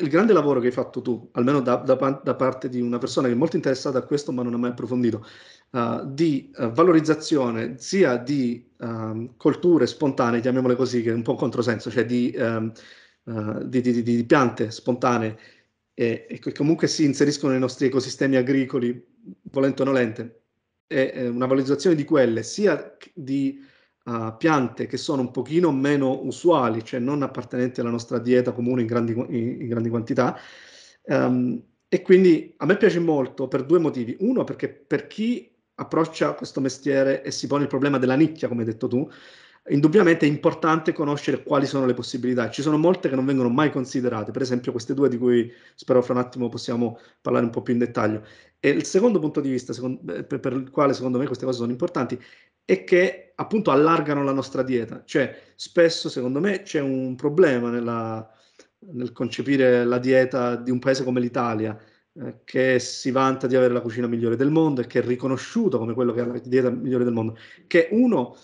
il grande lavoro che hai fatto tu, almeno da, da, da, parte di una persona che è molto interessata a questo ma non ha mai approfondito, uh, di uh, valorizzazione sia di um, colture spontanee, chiamiamole così, che è un po' un controsenso, cioè di, um, uh, di, di, di piante spontanee e, e, che comunque si inseriscono nei nostri ecosistemi agricoli, volente o nolente, e, e una valorizzazione di quelle, sia di uh, piante che sono un pochino meno usuali, cioè non appartenenti alla nostra dieta comune in grandi, in, in grandi quantità. Um, e quindi a me piace molto per due motivi. Uno, perché per chi approccia questo mestiere e si pone il problema della nicchia, come hai detto tu, indubbiamente è importante conoscere quali sono le possibilità. Ci sono molte che non vengono mai considerate, per esempio queste due di cui spero fra un attimo possiamo parlare un po' più in dettaglio. E il secondo punto di vista secondo, per, per, il quale secondo me queste cose sono importanti e che appunto allargano la nostra dieta. Cioè, spesso, secondo me, c'è un problema nella, nel concepire la dieta di un paese come l'Italia, eh, che si vanta di avere la cucina migliore del mondo e che è riconosciuto come quello che ha la dieta migliore del mondo. Che uno,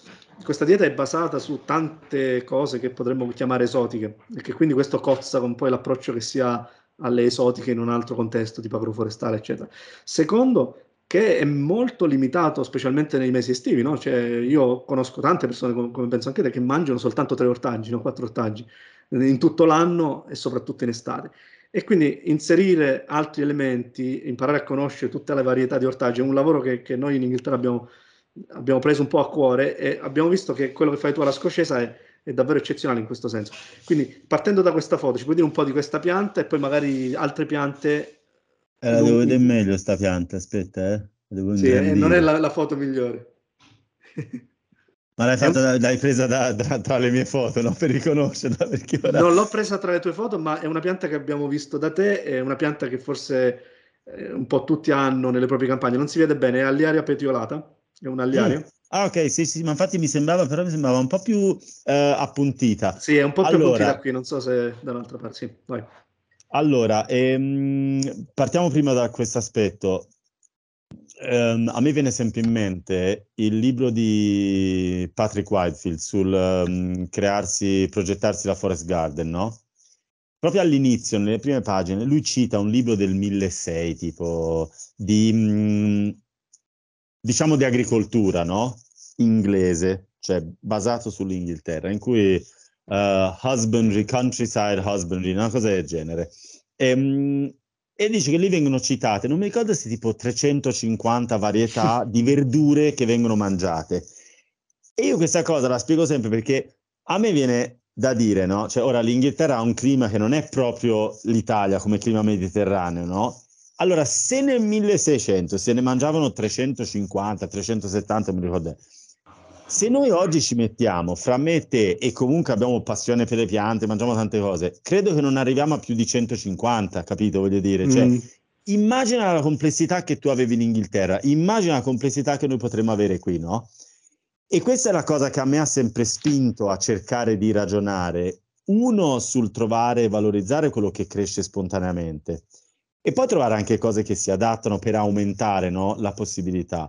questa dieta è basata su tante cose che potremmo chiamare esotiche, e che quindi questo cozza con poi l'approccio che si ha alle esotiche in un altro contesto, tipo agroforestale, eccetera. Secondo, che è molto limitato, specialmente nei mesi estivi. No? Cioè, io conosco tante persone, come, penso anche te, che mangiano soltanto tre ortaggi, no? quattro ortaggi, in tutto l'anno e soprattutto in estate. E quindi inserire altri elementi, imparare a conoscere tutta la varietà di ortaggi, è un lavoro che, che noi in Inghilterra abbiamo, abbiamo, preso un po' a cuore e abbiamo visto che quello che fai tu alla scocesa è, è, davvero eccezionale in questo senso. Quindi partendo da questa foto, ci puoi dire un po' di questa pianta e poi magari altre piante eh, la devo vedere meglio sta pianta, aspetta, eh. Sì, non è la, la foto migliore. Ma l'hai, fatta, l'hai presa da, da, tra le mie foto, no? Per riconoscerla. Perché ora... Non l'ho presa tra le tue foto, ma è una pianta che abbiamo visto da te, è una pianta che forse eh, un po' tutti hanno nelle proprie campagne. Non si vede bene, è alliaria petiolata, è un alliario. Mm. Ah, ok, sì, sì, ma infatti mi sembrava, però mi sembrava un po' più eh, appuntita. Sì, è un po' più allora... appuntita qui, non so se dall'altra parte. Sì, vai. Allora, ehm, partiamo prima da questo aspetto. Um, a me viene sempre in mente il libro di Patrick Whitefield sul um, crearsi, progettarsi la Forest Garden, no? Proprio all'inizio, nelle prime pagine, lui cita un libro del 1600, tipo, di, mm, diciamo, di agricoltura, no? Inglese, cioè basato sull'Inghilterra, in cui uh, husbandry, countryside husbandry, una cosa del genere. E, ehm, e dice che lì vengono citate, non mi ricordo se tipo 350 varietà di verdure che vengono mangiate. E io questa cosa la spiego sempre perché a me viene da dire, no? Cioè, ora l'Inghilterra ha un clima che non è proprio l'Italia come clima mediterraneo, no? Allora, se nel 1600 se ne mangiavano 350, 370, mi ricordo, se noi oggi ci mettiamo fra me e te e comunque abbiamo passione per le piante, mangiamo tante cose, credo che non arriviamo a più di 150, capito? Voglio dire, cioè, mm. immagina la complessità che tu avevi in Inghilterra, immagina la complessità che noi potremmo avere qui, no? E questa è la cosa che a me ha sempre spinto a cercare di ragionare, uno sul trovare e valorizzare quello che cresce spontaneamente e poi trovare anche cose che si adattano per aumentare no? la possibilità.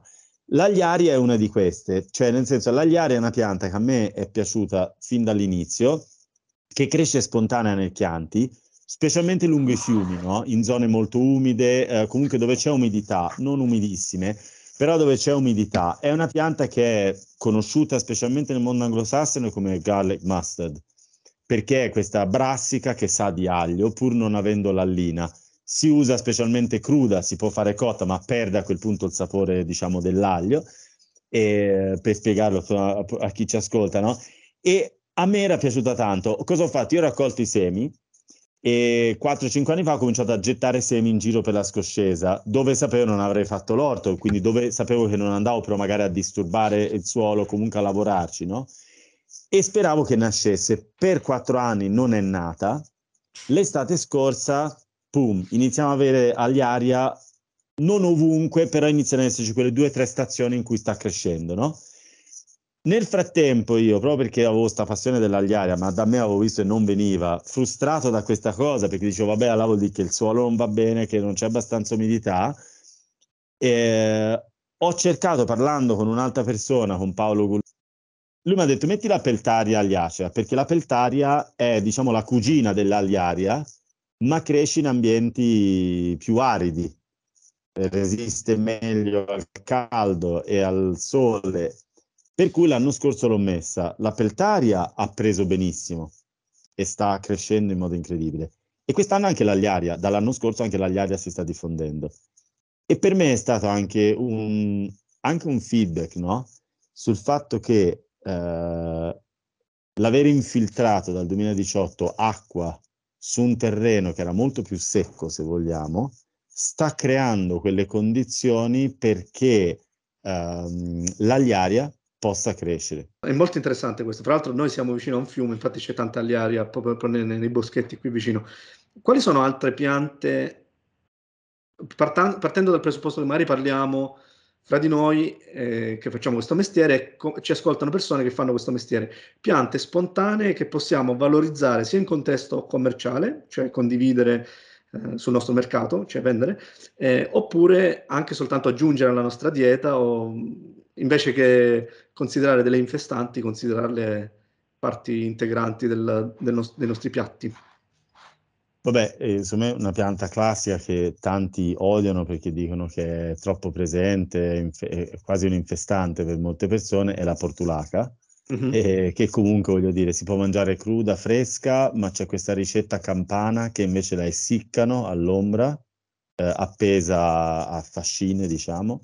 L'agliaria è una di queste, cioè nel senso l'agliaria è una pianta che a me è piaciuta fin dall'inizio, che cresce spontanea nel Chianti, specialmente lungo i fiumi, no? in zone molto umide, eh, comunque dove c'è umidità, non umidissime, però dove c'è umidità. È una pianta che è conosciuta specialmente nel mondo anglosassone come garlic mustard, perché è questa brassica che sa di aglio, pur non avendo l'allina si usa specialmente cruda, si può fare cotta, ma perde a quel punto il sapore, diciamo, dell'aglio, e, per spiegarlo a, a, chi ci ascolta, no? E a me era piaciuta tanto. Cosa ho fatto? Io ho raccolto i semi e 4-5 anni fa ho cominciato a gettare semi in giro per la scoscesa, dove sapevo non avrei fatto l'orto, quindi dove sapevo che non andavo però magari a disturbare il suolo, comunque a lavorarci, no? E speravo che nascesse. Per 4 anni non è nata. L'estate scorsa boom, iniziamo a avere agli aria, non ovunque, però iniziano ad esserci quelle due o tre stazioni in cui sta crescendo, no? Nel frattempo io, proprio perché avevo questa passione dell'agliaria, ma da me avevo visto e non veniva, frustrato da questa cosa, perché dicevo, vabbè, allora vuol dire che il suolo non va bene, che non c'è abbastanza umidità, eh, ho cercato, parlando con un'altra persona, con Paolo Gulli, lui mi ha detto, metti la peltaria agliacea, perché la peltaria è, diciamo, la cugina dell'agliaria, ma cresce in ambienti più aridi, eh, resiste meglio al caldo e al sole, per cui l'anno scorso l'ho messa. La peltaria ha preso benissimo e sta crescendo in modo incredibile. E quest'anno anche l'agliaria, dall'anno scorso anche l'agliaria si sta diffondendo. E per me è stato anche un, anche un feedback, no? Sul fatto che eh, l'avere infiltrato dal 2018 acqua su un terreno che era molto più secco, se vogliamo, sta creando quelle condizioni perché ehm, l'agliaria possa crescere. È molto interessante questo. Tra l'altro noi siamo vicino a un fiume, infatti c'è tanta agliaria proprio nei, nei boschetti qui vicino. Quali sono altre piante, Partan- partendo dal presupposto che magari parliamo fra di noi eh, che facciamo questo mestiere, co- ci ascoltano persone che fanno questo mestiere, piante spontanee che possiamo valorizzare sia in contesto commerciale, cioè condividere eh, sul nostro mercato, cioè vendere, eh, oppure anche soltanto aggiungere alla nostra dieta o invece che considerare delle infestanti, considerarle parti integranti del, del nos- dei nostri piatti. Vabbè, eh, insomma è una pianta classica che tanti odiano perché dicono che è troppo presente, è, quasi un infestante per molte persone, è la portulaca, mm-hmm. eh, che comunque voglio dire si può mangiare cruda, fresca, ma c'è questa ricetta campana che invece la essiccano all'ombra, eh, appesa a fascine diciamo,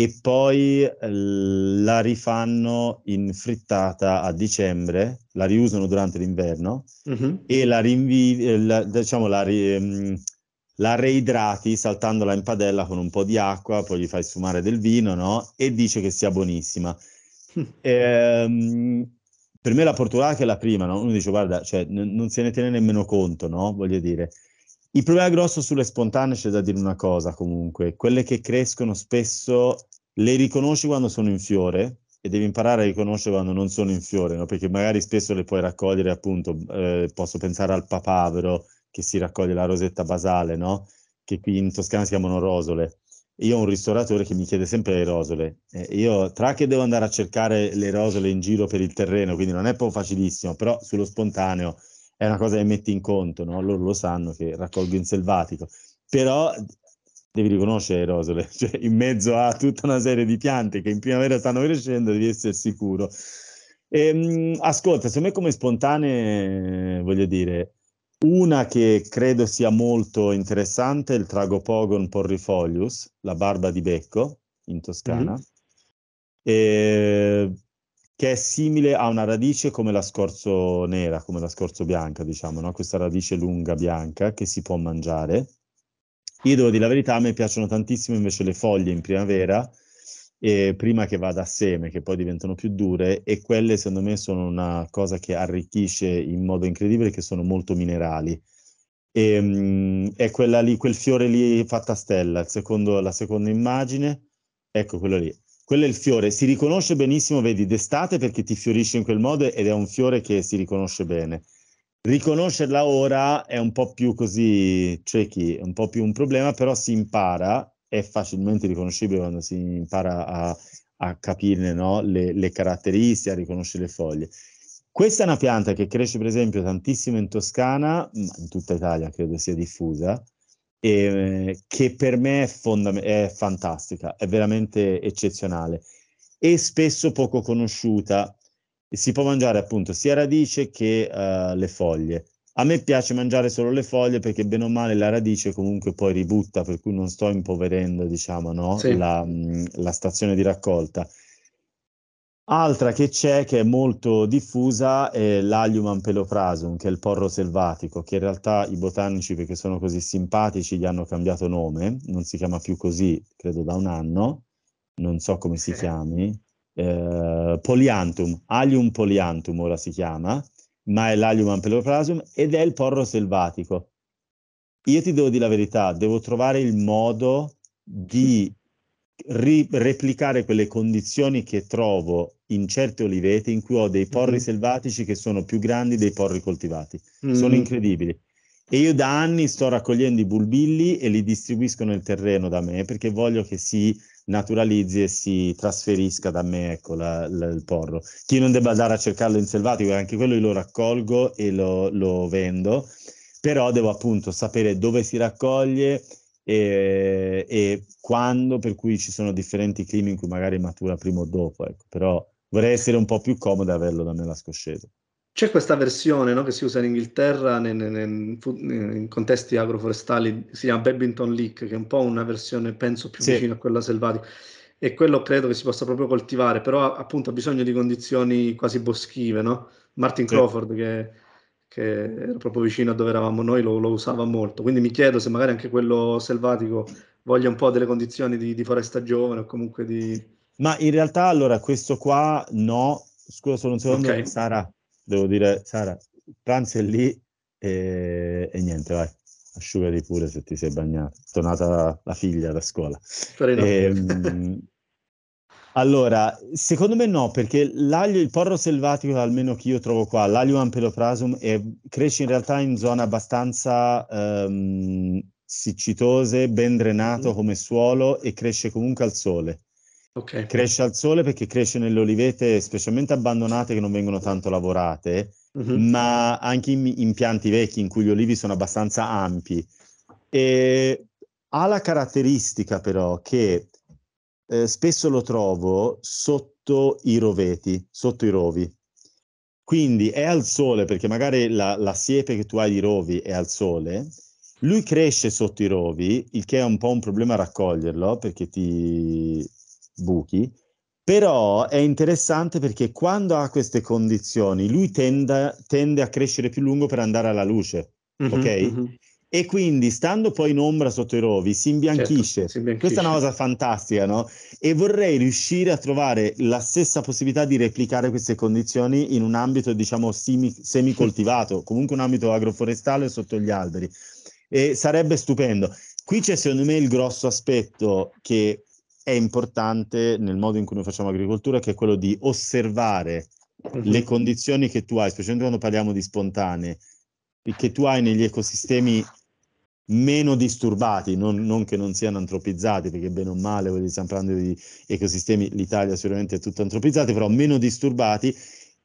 e poi ehm, la rifanno in frittata a dicembre, la riusano durante l'inverno uh-huh. e la, rinvi- eh, la, diciamo, la, ri- ehm, la, reidrati saltandola in padella con un po' di acqua, poi gli fai sfumare del vino no? e dice che sia buonissima. Ehm, per me la portulaca è la prima, no? uno dice guarda, cioè, n- non se ne tiene nemmeno conto, no? voglio dire. Il problema grosso sulle spontanee c'è da dire una cosa comunque, quelle che crescono spesso le riconosci quando sono in fiore e devi imparare a riconoscere quando non sono in fiore, no? perché magari spesso le puoi raccogliere appunto, eh, posso pensare al papavero che si raccoglie la rosetta basale, no? che qui in Toscana si chiamano rosole. Io ho un ristoratore che mi chiede sempre le rosole. Eh, io tra che devo andare a cercare le rosole in giro per il terreno, quindi non è proprio facilissimo, però sullo spontaneo è una cosa che metti in conto, no? loro lo sanno che raccolgo in selvatico, però devi riconoscere rosole, cioè in mezzo a tutta una serie di piante che in primavera stanno crescendo devi essere sicuro. E, ehm, ascolta, secondo me come spontanee, voglio dire, una che credo sia molto interessante è il Tragopogon porrifolius, la barba di becco in Toscana. Mm-hmm. E ehm, che è simile a una radice come la scorzo nera, come la scorzo bianca, diciamo, no? questa radice lunga bianca che si può mangiare. Io devo dire la verità, a me piacciono tantissimo invece le foglie in primavera, eh, prima che vada a seme, che poi diventano più dure, e quelle secondo me sono una cosa che arricchisce in modo incredibile, che sono molto minerali. E, ehm, mh, è quella lì, quel fiore lì fatta a stella, secondo, la seconda immagine, ecco quello lì, quello è il fiore, si riconosce benissimo, vedi, d'estate perché ti fiorisce in quel modo ed è un fiore che si riconosce bene. Riconoscerla ora è un po' più così ciechi, è un po' più un problema, però si impara, è facilmente riconoscibile quando si impara a, a capirne no? le, le, caratteristiche, a riconoscere le foglie. Questa è una pianta che cresce per esempio tantissimo in Toscana, ma in tutta Italia credo sia diffusa, eh, che per me è, fondam- è fantastica, è veramente eccezionale e spesso poco conosciuta. Si può mangiare appunto sia radice che uh, le foglie. A me piace mangiare solo le foglie perché bene o male la radice comunque poi ributta, per cui non sto impoverendo diciamo, no? sì. la, mm, la stazione di raccolta Altra che c'è, che è molto diffusa, è l'Aliuman peloprasum, che è il porro selvatico, che in realtà i botanici, perché sono così simpatici, gli hanno cambiato nome, non si chiama più così, credo da un anno, non so come si chiami, eh, Poliantum, Alium Poliantum ora si chiama, ma è l'Aliuman peloprasum ed è il porro selvatico. Io ti devo dire la verità, devo trovare il modo di ri- replicare quelle condizioni che trovo in certe olivete in cui ho dei porri mm-hmm. selvatici che sono più grandi dei porri coltivati. Mm-hmm. Sono mhm. incredibili. E io da anni sto raccogliendo i bulbilli e li distribuisco nel terreno da me perché voglio che si naturalizzi e si trasferisca da me ecco, la, la, il porro. Chi non debba andare a cercarlo in selvatico, anche quello io lo raccolgo e lo, lo vendo, però devo appunto sapere dove si raccoglie e, e, quando, per cui ci sono differenti climi in cui magari matura prima o dopo, ecco. però vorrei essere un po' più comodo averlo da me la scoscesa. C'è questa versione no, che si usa in Inghilterra nei, nei, in contesti agroforestali, si chiama Babington Leak, che è un po' una versione, penso, più sì. vicina a quella selvatica. E quello credo che si possa proprio coltivare, però appunto ha bisogno di condizioni quasi boschive, no? Martin sì. Crawford, che, che, era proprio vicino a dove eravamo noi, lo, lo, usava molto. Quindi mi chiedo se magari anche quello selvatico voglia un po' delle condizioni di, di foresta giovane o comunque di ma in realtà allora questo qua no, scusa solo un secondo, okay. Sara, devo dire, Sara, pranzo è lì e, e niente, vai asciugati pure se ti sei bagnato. È tornata la figlia da scuola. Ehm, allora, secondo me no, perché l'aglio, il porro selvatico, almeno che io trovo qua, l'aglio ampeloprasum, è, cresce in realtà in zone abbastanza um, siccitose, ben drenato mm. come suolo e cresce comunque al sole. Okay. Cresce al sole perché cresce nelle olivete, specialmente abbandonate che non vengono tanto lavorate, mm-hmm. ma anche in, in pianti vecchi in cui gli olivi sono abbastanza ampi. E ha la caratteristica però che eh, spesso lo trovo sotto i roveti, sotto i rovi. Quindi è al sole perché magari la, la siepe che tu hai di rovi è al sole, lui cresce sotto i rovi, il che è un po' un problema raccoglierlo perché ti, buchi, però è interessante perché quando ha queste condizioni lui tende, tende a crescere più lungo per andare alla luce, mm-hmm, ok? Mm-hmm. E quindi stando poi in ombra sotto i rovi si imbianchisce. Certo, si imbianchisce. Questa è una cosa fantastica, no? E vorrei riuscire a trovare la stessa possibilità di replicare queste condizioni in un ambito, diciamo, semi, semicoltivato, comunque un ambito agroforestale sotto gli alberi. E sarebbe stupendo. Qui c'è secondo me il grosso aspetto che è importante nel modo in cui noi facciamo agricoltura, che è quello di osservare mhm. le condizioni che tu hai, specialmente quando parliamo di spontanee, che tu hai negli ecosistemi meno disturbati, non, non, che non siano antropizzati, perché bene o male, voglio, stiamo parlando di ecosistemi, l'Italia sicuramente è tutta antropizzata, però meno disturbati,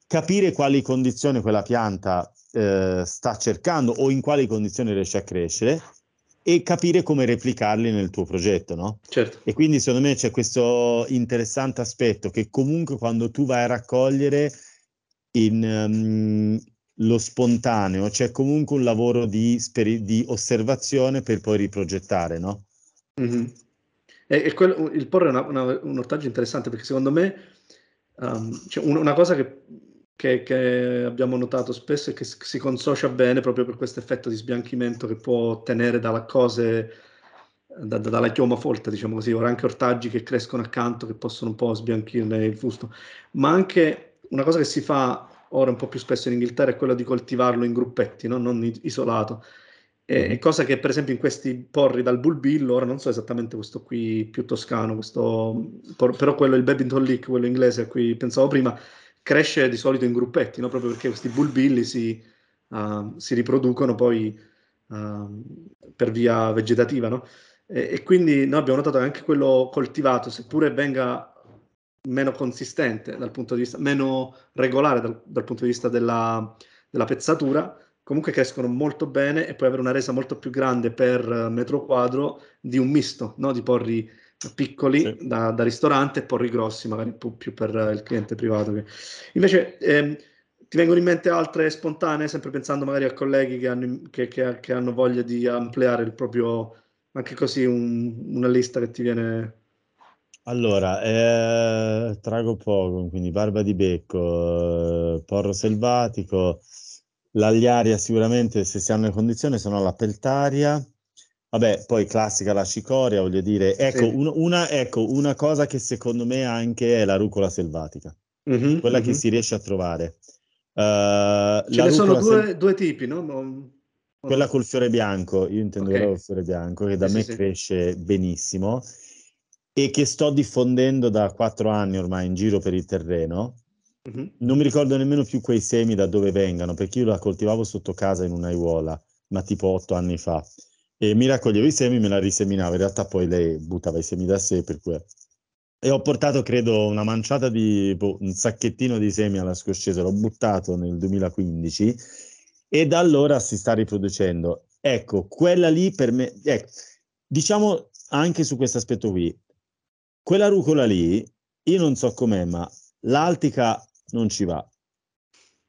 capire quali condizioni quella pianta eh, sta cercando o in quali condizioni riesce a crescere e capire come replicarli nel tuo progetto, no? Certo. E quindi secondo me c'è questo interessante aspetto che comunque quando tu vai a raccogliere in, um, lo spontaneo, c'è comunque un lavoro di, speri- di osservazione per poi riprogettare, no? Mm-hmm. E, e quello, il porre è un ortaggio interessante perché secondo me um, cioè una, una cosa che che, che, abbiamo notato spesso e che si consocia bene proprio per questo effetto di sbianchimento che può ottenere dalla cose da, da, dalla chioma folta, diciamo così, ora anche ortaggi che crescono accanto che possono un po' sbianchirne il fusto, ma anche una cosa che si fa ora un po' più spesso in Inghilterra è quella di coltivarlo in gruppetti, no? non isolato. E, mm. cosa che per esempio in questi porri dal bulbillo, ora non so esattamente questo qui più toscano, questo, mm, però quello il Babington Leak, quello inglese a cui pensavo prima, cresce di solito in gruppetti, no? proprio perché questi bulbilli si, uh, si riproducono poi uh, per via vegetativa. No? E, e, quindi noi abbiamo notato che anche quello coltivato, seppure venga meno consistente dal punto di vista, meno regolare dal, dal punto di vista della, della pezzatura, comunque crescono molto bene e puoi avere una resa molto più grande per metro quadro di un misto no? di porri piccoli sì. da, da, ristorante e porri grossi magari più, più per il cliente privato. Invece ehm, ti vengono in mente altre spontanee, sempre pensando magari a colleghi che hanno, che, che, che hanno voglia di ampliare il proprio, anche così un, una lista che ti viene... Allora, eh, trago poco, quindi barba di becco, porro selvatico, l'agliaria sicuramente se si hanno in condizione, se no la peltaria Vabbè, poi classica la cicoria, voglio dire. Ecco, sì. un, una, ecco, una, cosa che secondo me anche è la rucola selvatica, mm-hmm, quella mm-hmm. che si riesce a trovare. Uh, Ce ne sono due, sel- due tipi, no? no? Quella col fiore bianco, io intendo okay. quella col fiore bianco, che da sì, me sì. cresce benissimo e che sto diffondendo da quattro anni ormai in giro per il terreno. Mm-hmm. Non mi ricordo nemmeno più quei semi da dove vengano, perché io la coltivavo sotto casa in un'aiuola, ma tipo otto anni fa e mi raccoglievo i semi, me la riseminava, in realtà poi lei buttava i semi da sé, per cui... E ho portato, credo, una manciata di... Boh, un sacchettino di semi alla scoscesa, l'ho buttato nel 2015 e da allora si sta riproducendo. Ecco, quella lì per me... Ecco, diciamo anche su questo aspetto qui, quella rucola lì, io non so com'è, ma l'altica non ci va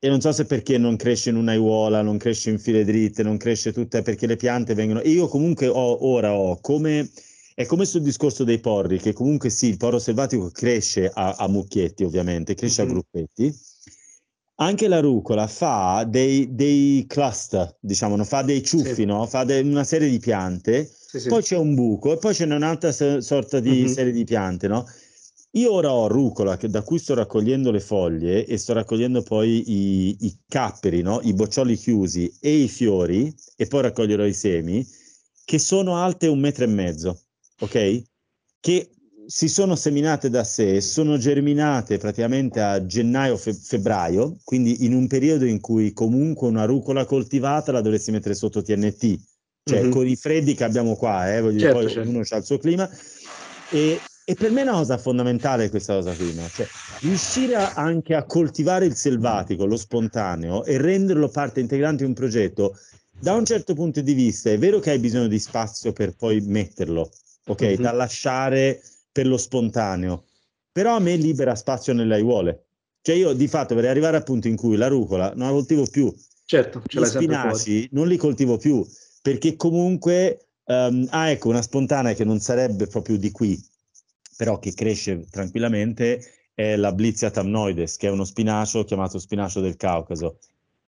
e non so se perché non cresce in un'aiuola, non cresce in file dritte, non cresce tutta, perché le piante vengono... E io comunque ho, ora ho, come... È come sul discorso dei porri, che comunque sì, il porro selvatico cresce a, a mucchietti ovviamente, cresce mm-hmm. a mhm. gruppetti. Anche la rucola fa dei, dei cluster, diciamo, no? fa dei ciuffi, sì. no? fa de- una serie di piante, sì, sì. poi c'è un buco e poi c'è un'altra so- sorta di mm-hmm. serie di piante, no? Io ora ho rucola che, da cui sto raccogliendo le foglie e sto raccogliendo poi i, i capperi, no? i boccioli chiusi e i fiori, e poi raccoglierò i semi, che sono alte un metro e mezzo, ok? Che si sono seminate da sé, sono germinate praticamente a gennaio-febbraio, quindi in un periodo in cui comunque una rucola coltivata la dovresti mettere sotto TNT, cioè mm-hmm. con i freddi che abbiamo qua, eh, voglio certo, poi certo. ognuno ha il suo clima, e e per me è una cosa fondamentale questa cosa qui, no? cioè, riuscire a, anche a coltivare il selvatico, lo spontaneo e renderlo parte integrante di un progetto, da un certo punto di vista è vero che hai bisogno di spazio per poi metterlo, ok? Mm-hmm. Da lasciare per lo spontaneo, però a me libera spazio nell'aiuole. Cioè io di fatto vorrei arrivare al punto in cui la rucola non la coltivo più, certo, ce gli spinaci non li coltivo più, perché comunque... Um, ah ecco, una spontanea che non sarebbe proprio di qui, però che cresce tranquillamente, è la Blitzia tamnoides, che è uno spinacio chiamato spinacio del Caucaso.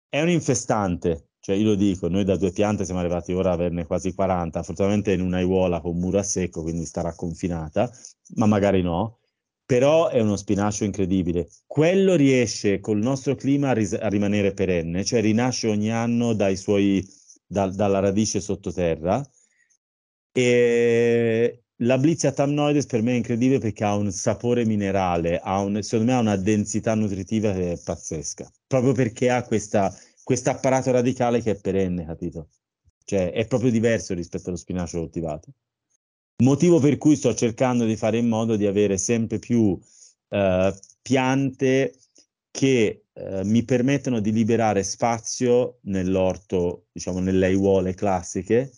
È un infestante, cioè io lo dico, noi da due piante siamo arrivati ora a averne quasi 40, fortunatamente in un'aiuola con muro a secco, quindi starà confinata, ma magari no, però è uno spinacio incredibile. Quello riesce col nostro clima a, ris- a rimanere perenne, cioè rinasce ogni anno suoi, da- dalla radice sottoterra e, la Blitz Atamnoides per me è incredibile perché ha un sapore minerale, ha un, secondo me ha una densità nutritiva che è pazzesca, proprio perché ha questo apparato radicale che è perenne, capito? Cioè è proprio diverso rispetto allo spinacio coltivato. Motivo per cui sto cercando di fare in modo di avere sempre più eh, piante che eh, mi permettono di liberare spazio nell'orto, diciamo nelle aiuole classiche,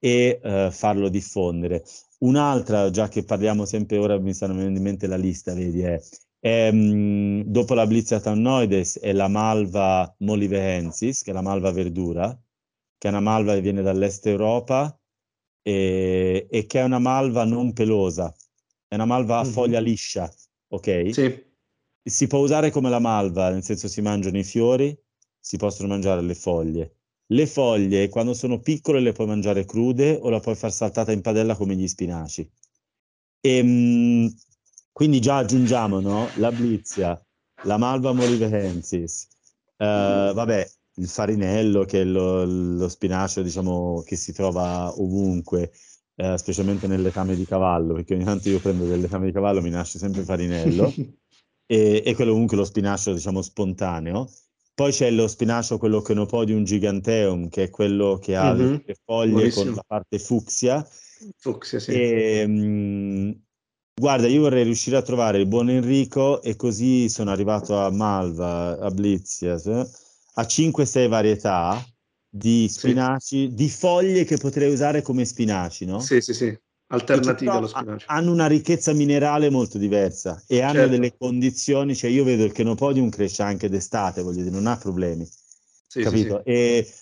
e eh, farlo diffondere. Un'altra, già che parliamo sempre ora, mi stanno venendo in mente la lista, vedi, è, è mm, dopo la Blizia tannoides è la malva molivehensis, che è la malva verdura, che è una malva che viene dall'est Europa e, e che è una malva non pelosa, è una malva a mhm. foglia liscia, ok? Sì. Si può usare come la malva, nel senso si mangiano i fiori, si possono mangiare le foglie. Le foglie, quando sono piccole, le puoi mangiare crude o la puoi far saltata in padella come gli spinaci. E, ehm, mh, quindi già aggiungiamo no? la blizia, la malva molivehensis, eh, vabbè, il farinello che è lo, lo spinacio diciamo, che si trova ovunque, eh, specialmente nelle letame di cavallo, perché ogni tanto io prendo delle letame di cavallo, mi nasce sempre farinello, e, e quello ovunque lo spinaccio, diciamo, spontaneo. Poi c'è lo spinacio, quello Chenopodium giganteum, che è quello che ha mm-hmm. le mhm. foglie Buonissimo. con la parte fucsia. Fucsia, sì. E, ehm, mh, guarda, io vorrei riuscire a trovare il buon Enrico e così sono arrivato a Malva, a Blizia, a 5-6 varietà di spinaci, sì. di foglie che potrei usare come spinaci, no? Sì, sì, sì alternative allo spinacio. Hanno una ricchezza minerale molto diversa e hanno certo. delle condizioni, cioè io vedo il chenopodium cresce anche d'estate, voglio dire, non ha problemi. Sì, capito? Sì, sì. E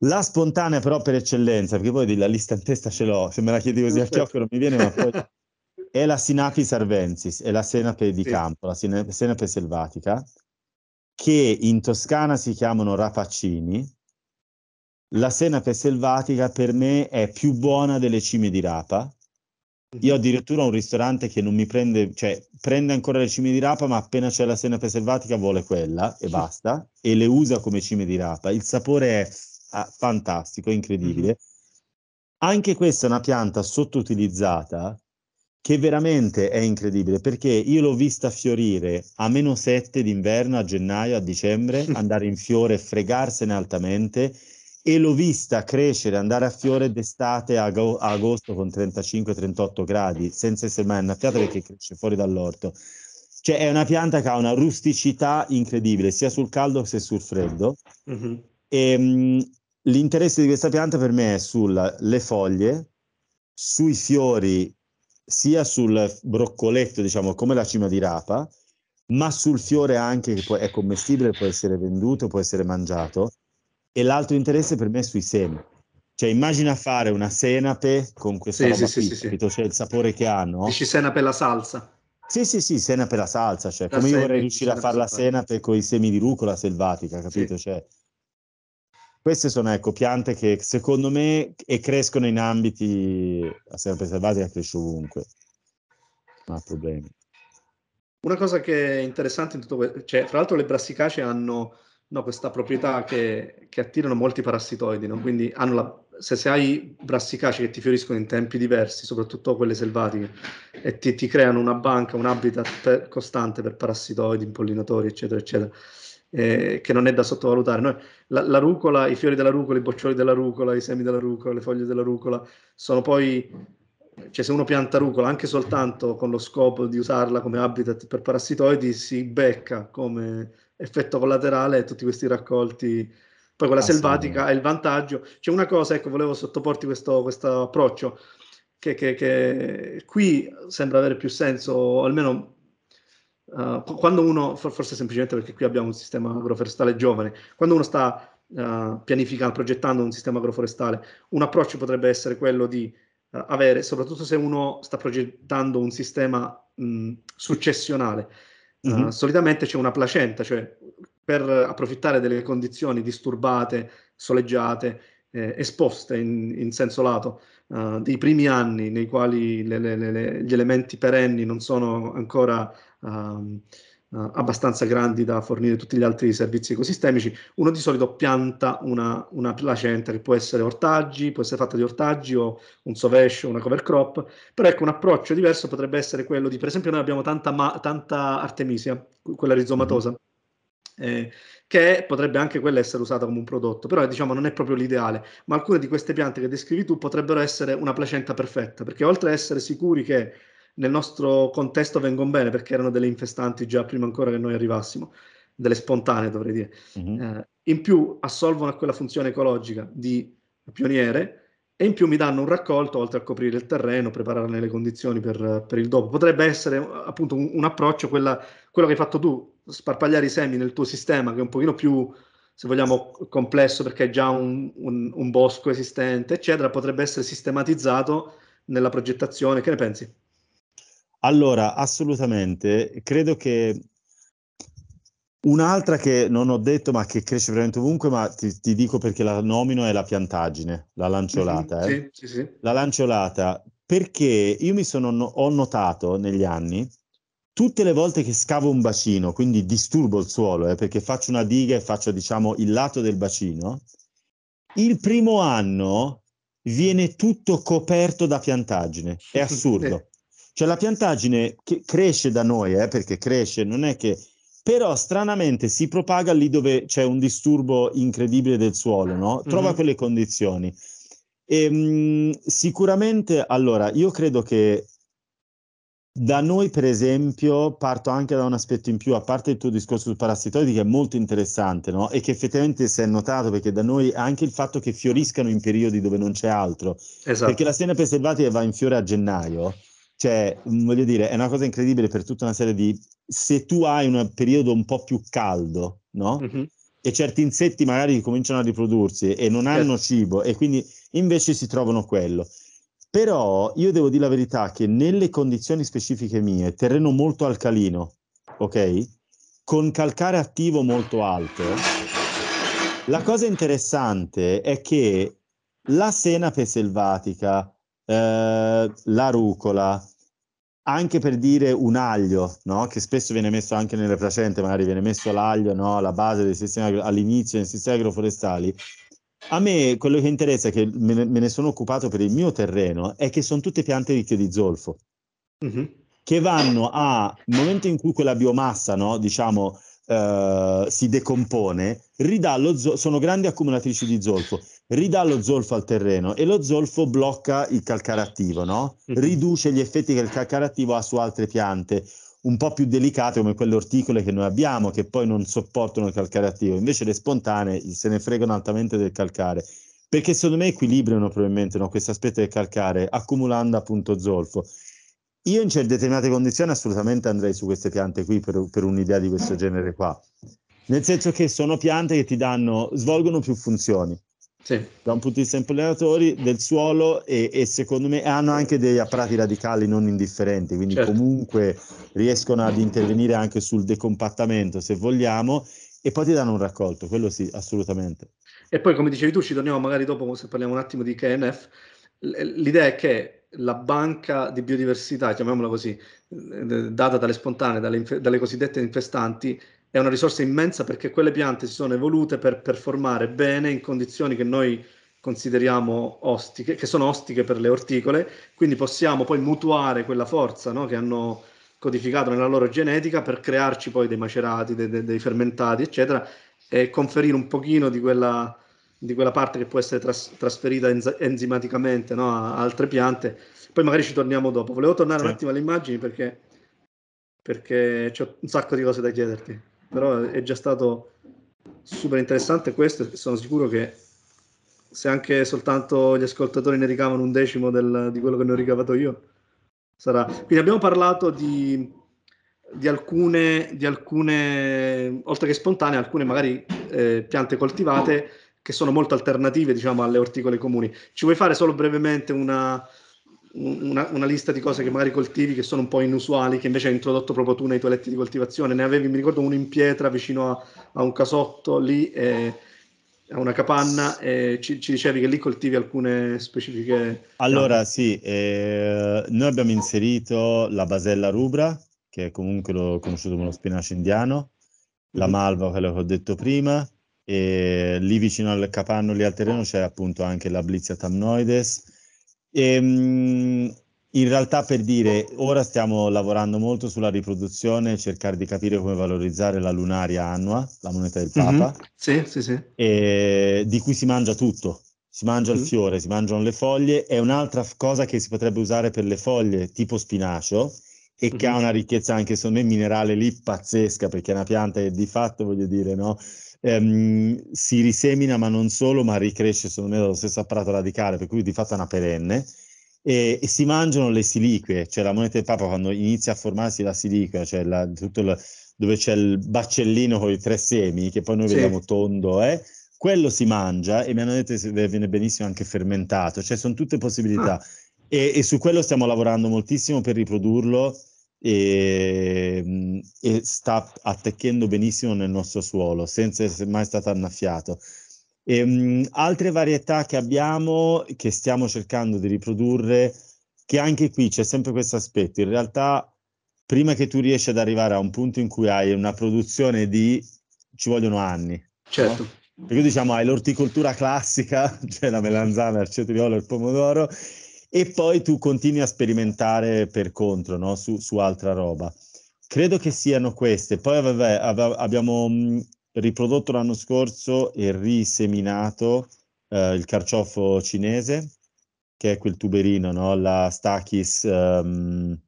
la spontanea però per eccellenza, perché poi la lista in testa ce l'ho, se me la chiedi così a chiocco non mi viene, ma poi... è la Sinapis arvensis, è la senape di campo, la senape selvatica, che in Toscana si chiamano rapaccini, la senape selvatica per me è più buona delle cime di rapa. Mhm. Io addirittura ho un ristorante che non mi prende, cioè prende ancora le cime di rapa, ma appena c'è la senape selvatica vuole quella e basta, e le usa come cime di rapa. Il sapore è ah, fantastico, è incredibile. Mhm. Anche questa è una pianta sottoutilizzata che veramente è incredibile perché io l'ho vista fiorire a meno 7 d'inverno, a gennaio, a dicembre, andare in fiore, fregarsene altamente e l'ho vista crescere, andare a fiore d'estate a, agosto con 35-38 gradi, senza essere mai annaffiata perché cresce fuori dall'orto. Cioè è una pianta che ha una rusticità incredibile, sia sul caldo che sul freddo. Mm-hmm. E, ehm, mh, l'interesse di questa pianta per me è sulle foglie, sui fiori, sia sul broccoletto, diciamo, come la cima di rapa, ma sul fiore anche che può, è commestibile, può essere venduto, può essere mangiato e l'altro interesse per me è sui semi. Cioè, immagina fare una senape con questa sì, roba sì, qui, sì, capito? Sì. Cioè, il sapore che hanno. Dici senape la salsa. Sì, sì, sì, senape la salsa, cioè, la come semi, io vorrei riuscire a fare la senape con i semi di rucola selvatica, capito? Sì. Cioè, queste sono, ecco, piante che secondo me e crescono in ambiti, la senape selvatica cresce ovunque, non ha problemi. Una cosa che è interessante in tutto questo, cioè, fra l'altro le brassicacee hanno no, questa proprietà che, che, attirano molti parassitoidi, no? quindi la, se, se, hai brassicaci che ti fioriscono in tempi diversi, soprattutto quelle selvatiche, e ti, ti creano una banca, un habitat per, costante per parassitoidi, impollinatori, eccetera, eccetera, eh, che non è da sottovalutare. Noi, la, la, rucola, i fiori della rucola, i boccioli della rucola, i semi della rucola, le foglie della rucola, sono poi... Cioè, se uno pianta rucola anche soltanto con lo scopo di usarla come habitat per parassitoidi, si becca come effetto collaterale tutti questi raccolti. Poi quella ah, selvatica è il vantaggio. C'è una cosa, ecco, volevo sottoporti questo, questo approccio, che, che, che, qui sembra avere più senso, almeno uh, quando uno, forse semplicemente perché qui abbiamo un sistema agroforestale giovane, quando uno sta uh, pianificando, progettando un sistema agroforestale, un approccio potrebbe essere quello di uh, avere, soprattutto se uno sta progettando un sistema mh, successionale, Mm-hmm. Uh, solitamente c'è una placenta, cioè per approfittare delle condizioni disturbate, soleggiate, eh, esposte in, in, senso lato, uh, dei primi anni nei quali le, le, le, gli elementi perenni non sono ancora... Um, eh, abbastanza grandi da fornire tutti gli altri servizi ecosistemici, uno di solito pianta una, una, placenta che può essere ortaggi, può essere fatta di ortaggi o un sovescio, una cover crop, però ecco un approccio diverso potrebbe essere quello di, per esempio noi abbiamo tanta, ma, tanta artemisia, quella rizomatosa, mm-hmm. eh, che potrebbe anche quella essere usata come un prodotto, però diciamo non è proprio l'ideale, ma alcune di queste piante che descrivi tu potrebbero essere una placenta perfetta, perché oltre a essere sicuri che nel nostro contesto vengono bene perché erano delle infestanti già prima ancora che noi arrivassimo, delle spontanee dovrei dire. Mm-hmm. Eh, in più assolvono a quella funzione ecologica di pioniere e in più mi danno un raccolto oltre a coprire il terreno, prepararne le condizioni per, per il dopo. Potrebbe essere appunto un, un approccio, quella, quello che hai fatto tu, sparpagliare i semi nel tuo sistema che è un pochino più, se vogliamo, complesso perché è già un, un, un bosco esistente, eccetera, potrebbe essere sistematizzato nella progettazione. Che ne pensi? Allora, assolutamente, credo che Un'altra che non ho detto, ma che cresce veramente ovunque, ma ti, ti dico perché la nomino è la piantaggine, la lanciolata. Mm-hmm, eh? sì, sì, sì. La lanciolata, perché io mi sono, ho notato negli anni, tutte le volte che scavo un bacino, quindi disturbo il suolo, eh, perché faccio una diga e faccio, diciamo, il lato del bacino, il primo anno viene tutto coperto da piantaggine. È assurdo. Cioè la piantaggine che cresce da noi, eh, perché cresce, non è che... Però stranamente si propaga lì dove c'è un disturbo incredibile del suolo, no? Mm-hmm. Trova mm-hmm. quelle condizioni. E, ehm, mh, sicuramente, allora, io credo che da noi, per esempio, parto anche da un aspetto in più, a parte il tuo discorso sul parassitoidi, che è molto interessante, no? E che effettivamente si è notato, perché da noi anche il fatto che fioriscano in periodi dove non c'è altro. Esatto. Perché la senape selvatica va in fiore a gennaio, cioè, mm, voglio dire, è una cosa incredibile per tutta una serie di... Se tu hai un periodo un po' più caldo, no? Mm-hmm. E certi insetti magari cominciano a riprodursi e non hanno certo. cibo e quindi invece si trovano quello. Però io devo dire la verità che nelle condizioni specifiche mie, terreno molto alcalino, ok? Con calcare attivo molto alto, la cosa interessante è che la senape selvatica, eh, la rucola, anche per dire un aglio, no? che spesso viene messo anche nelle placente, magari viene messo l'aglio, no? la base del sistema agro- all'inizio dei sistemi agroforestali. A me quello che interessa, che me ne, me ne, sono occupato per il mio terreno, è che sono tutte piante ricche di zolfo, mm-hmm. che vanno a, nel momento in cui quella biomassa, no? diciamo, Uh, si decompone, ridà lo zo- sono grandi accumulatrici di zolfo ridà lo zolfo al terreno e lo zolfo blocca il calcare attivo, no? Mm-hmm. riduce gli effetti che il calcare attivo ha su altre piante un po' più delicate come quelle orticole che noi abbiamo, che poi non sopportano il calcare attivo, invece le spontanee se ne fregano altamente del calcare, perché secondo me equilibrano probabilmente no, questo aspetto del calcare accumulando appunto zolfo. Io in determinate condizioni assolutamente andrei su queste piante qui per, per un'idea di questo genere qua, nel senso che sono piante che ti danno, svolgono più funzioni, sì. da un punto di vista impollinatori del suolo e, e, secondo me hanno anche degli apparati radicali non indifferenti, quindi certo. comunque riescono ad intervenire anche sul decompattamento se vogliamo e poi ti danno un raccolto, quello sì, assolutamente. E poi come dicevi tu, ci torniamo magari dopo se parliamo un attimo di KNF, eh, l'idea è che la banca di biodiversità, chiamiamola così, eh, data dalle spontanee, dalle, dalle cosiddette infestanti, è una risorsa immensa perché quelle piante si sono evolute per performare bene in condizioni che noi consideriamo ostiche, che sono ostiche per le orticole, quindi possiamo poi mutuare quella forza no? che hanno codificato nella loro genetica per crearci poi dei macerati, dei, dei, dei fermentati, eccetera, e conferire un pochino di quella, di quella parte che può essere tras- trasferita enz- enzimaticamente no? a altre piante. Poi magari ci torniamo dopo. Volevo tornare sì. un attimo alle immagini perché, perché ho un sacco di cose da chiederti però è già stato super interessante questo e sono sicuro che se anche soltanto gli ascoltatori ne ricavano un decimo del, di quello che ne ho ricavato io, sarà. Quindi abbiamo parlato di, di, alcune, di alcune, oltre che spontanee, alcune magari eh, piante coltivate che sono molto alternative diciamo alle orticole comuni. Ci vuoi fare solo brevemente una, una, una, lista di cose che magari coltivi che sono un po' inusuali, che invece hai introdotto proprio tu nei tuoi letti di coltivazione. Ne avevi, mi ricordo, uno in pietra vicino a, a un casotto lì, eh, a una capanna, e ci, ci, dicevi che lì coltivi alcune specifiche. Allora, no? sì, eh, noi abbiamo inserito la basella rubra, che comunque l'ho conosciuto come lo spinace indiano, la mhm. malva, quello che ho detto prima, e lì vicino al capanno, lì al terreno, c'è appunto anche la blizia tamnoides Ehm, in realtà per dire, ora stiamo lavorando molto sulla riproduzione, cercare di capire come valorizzare la lunaria annua, la moneta del mhm. Papa, mm-hmm. sì, sì, sì. E, di cui si mangia tutto. Si mangia mm-hmm. il mm. fiore, si mangiano le foglie, è un'altra cosa che si potrebbe usare per le foglie, tipo spinacio, e mm-hmm. che ha mhm. una ricchezza anche secondo me minerale lì pazzesca, perché è una pianta che di fatto, voglio dire, no? ehm, si risemina ma non solo, ma ricresce secondo me dallo stesso apparato radicale, per cui di fatto è una perenne, e, e si mangiano le silique, cioè la moneta del Papa quando inizia a formarsi la silica, cioè la, tutto il, dove c'è il baccellino con i tre semi, che poi noi sì. vediamo tondo, eh? quello si mangia e mi hanno detto che viene benissimo anche fermentato, cioè sono tutte possibilità. Ah. E, e, su quello stiamo lavorando moltissimo per riprodurlo e, mm, e, sta attecchendo benissimo nel nostro suolo senza essere mai stato annaffiato. E, mh, mm, altre varietà che abbiamo, che stiamo cercando di riprodurre, che anche qui c'è sempre questo aspetto, in realtà prima che tu riesci ad arrivare a un punto in cui hai una produzione di... ci vogliono anni. Certo. No? Perché diciamo hai l'orticoltura classica, cioè la melanzana, il cetriolo, il pomodoro, e poi tu continui a sperimentare per contro no? su, su, altra roba. Credo che siano queste. Poi vabbè, av- abbiamo mm, riprodotto l'anno scorso e riseminato eh, il carciofo cinese, che è quel tuberino, no? la Stachis. Um, ehm,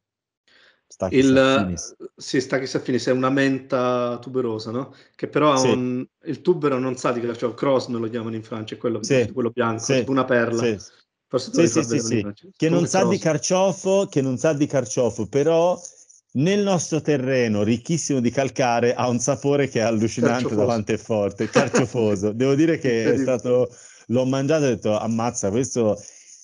Stachys il, Sì, Stachys affinis è una menta tuberosa, no? Che però sì. un, il tubero non sa di carciofo, cross me lo chiamano in Francia, è quello, sì. quello bianco, sì. una perla. Sì. Forse tu sì, sì, sì, Che non sa di carciofo, che non sa di carciofo, però nel nostro terreno ricchissimo di calcare ha un sapore che è allucinante davanti è forte, carciofoso. Devo dire che è stato, l'ho mangiato e ho detto ammazza questo,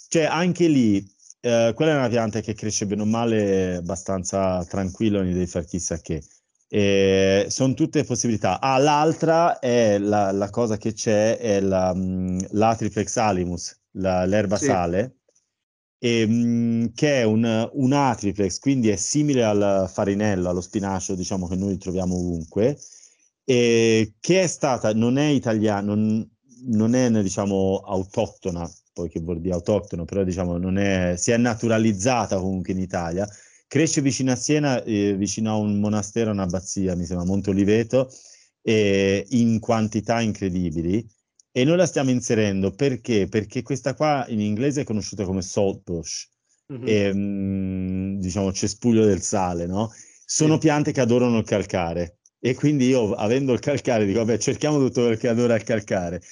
cioè anche lì eh, quella è una pianta che cresce bene o male abbastanza tranquillo, non devi fare chissà che. E sono tutte possibilità. Ah, l'altra è la, la cosa che c'è, è la, mm, la Alimus, la, l'erba sì. sale, e, ehm, mh, che è un, un atriplex, quindi è simile al farinello, allo spinacio, diciamo che noi troviamo ovunque, e che è stata, non è italiana, non, non è diciamo autoctona, poi vuol dire autoctono, però diciamo non è, si è naturalizzata comunque in Italia. Cresce vicino a Siena, eh, vicino a un monastero, un'abbazia, mi sembra Montoliveto, eh, in quantità incredibili e noi la stiamo inserendo perché? Perché questa qua in inglese è conosciuta come saltbush, mm-hmm. Ehm, diciamo cespuglio del sale, no? Sono sì. piante che adorano il calcare e quindi io avendo il calcare dico vabbè cerchiamo tutto quello che adora il calcare.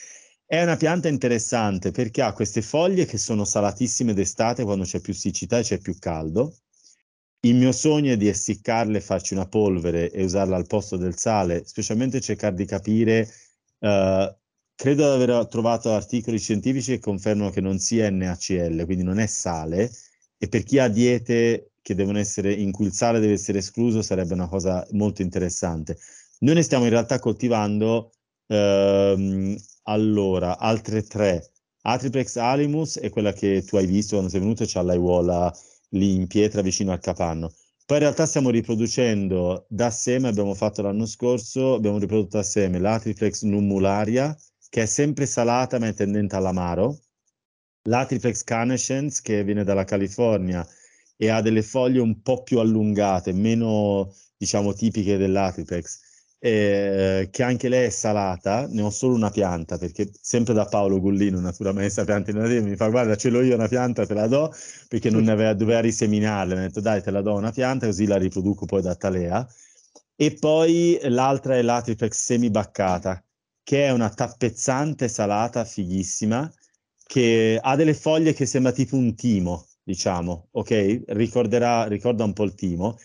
È una pianta interessante perché ha queste foglie che sono salatissime d'estate quando c'è più siccità e c'è più caldo. Il mio sogno è di essiccarle, farci una polvere e usarla al posto del sale, specialmente cercare di capire... Uh, Credo di aver trovato articoli scientifici che confermano che non sia NaCl, quindi non è sale, e per chi ha diete essere, in cui il sale deve essere escluso sarebbe una cosa molto interessante. Noi ne stiamo in realtà coltivando ehm, allora altre tre, Atriplex alimus è quella che tu hai visto quando sei venuto, c'è l'aiuola lì in pietra vicino al capanno. Poi in realtà stiamo riproducendo da seme, abbiamo fatto l'anno scorso, abbiamo riprodotto da seme l'Atriplex numularia, che è sempre salata ma è tendente all'amaro, l'Atriflex canescens che viene dalla California e ha delle foglie un po' più allungate, meno diciamo tipiche dell'Atriflex, eh, che anche lei è salata, ne ho solo una pianta, perché sempre da Paolo Gullino, naturalmente, questa pianta in mi fa guarda ce l'ho io una pianta, te la do, perché non ne aveva, doveva riseminarla, mi ha detto dai te la do una pianta così la riproduco poi da Talea. E poi l'altra è l'Atriflex semibaccata, che è una tappezzante salata fighissima che ha delle foglie che sembra tipo un timo, diciamo, ok? Ricorderà, ricorda un po' il timo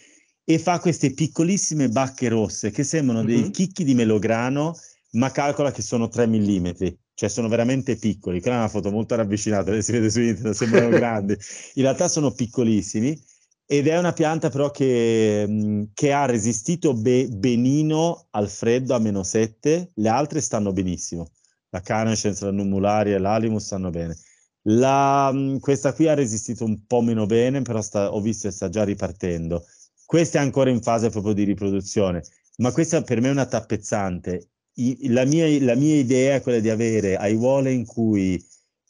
e fa queste piccolissime bacche rosse che sembrano mm-hmm. dei mhm. chicchi di melograno, ma calcola che sono 3 mm, cioè sono veramente piccoli. Quella è una foto molto ravvicinata, le si vede su internet, sembrano grandi. In realtà sono piccolissimi ed è una pianta però che, mm, che ha resistito be- benino al freddo a meno 7, le altre stanno benissimo, la Canacens, la Numularia e l'Alimus stanno bene. La, mm, questa qui ha resistito un po' meno bene, però sta, ho visto che sta già ripartendo. Questa è ancora in fase proprio di riproduzione, ma questa per me è una tappezzante. I, la, mia, la, mia, idea è quella di avere aiuole in cui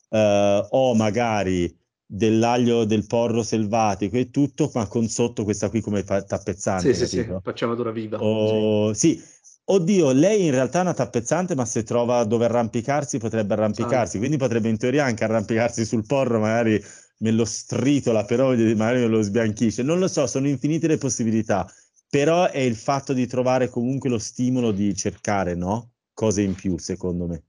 eh, ho magari dell'aglio del porro selvatico e tutto, ma con sotto questa qui come fa- tappezzante. Sì, sì, sì, facciamo d'ora viva. O... Sì. sì. Oddio, lei in realtà è una tappezzante, ma se trova dove arrampicarsi potrebbe arrampicarsi, ah. quindi potrebbe in teoria anche arrampicarsi sul porro, magari me lo stritola, però magari me lo sbianchisce. Non lo so, sono infinite le possibilità, però è il fatto di trovare comunque lo stimolo di cercare, no? Cose in più, secondo me.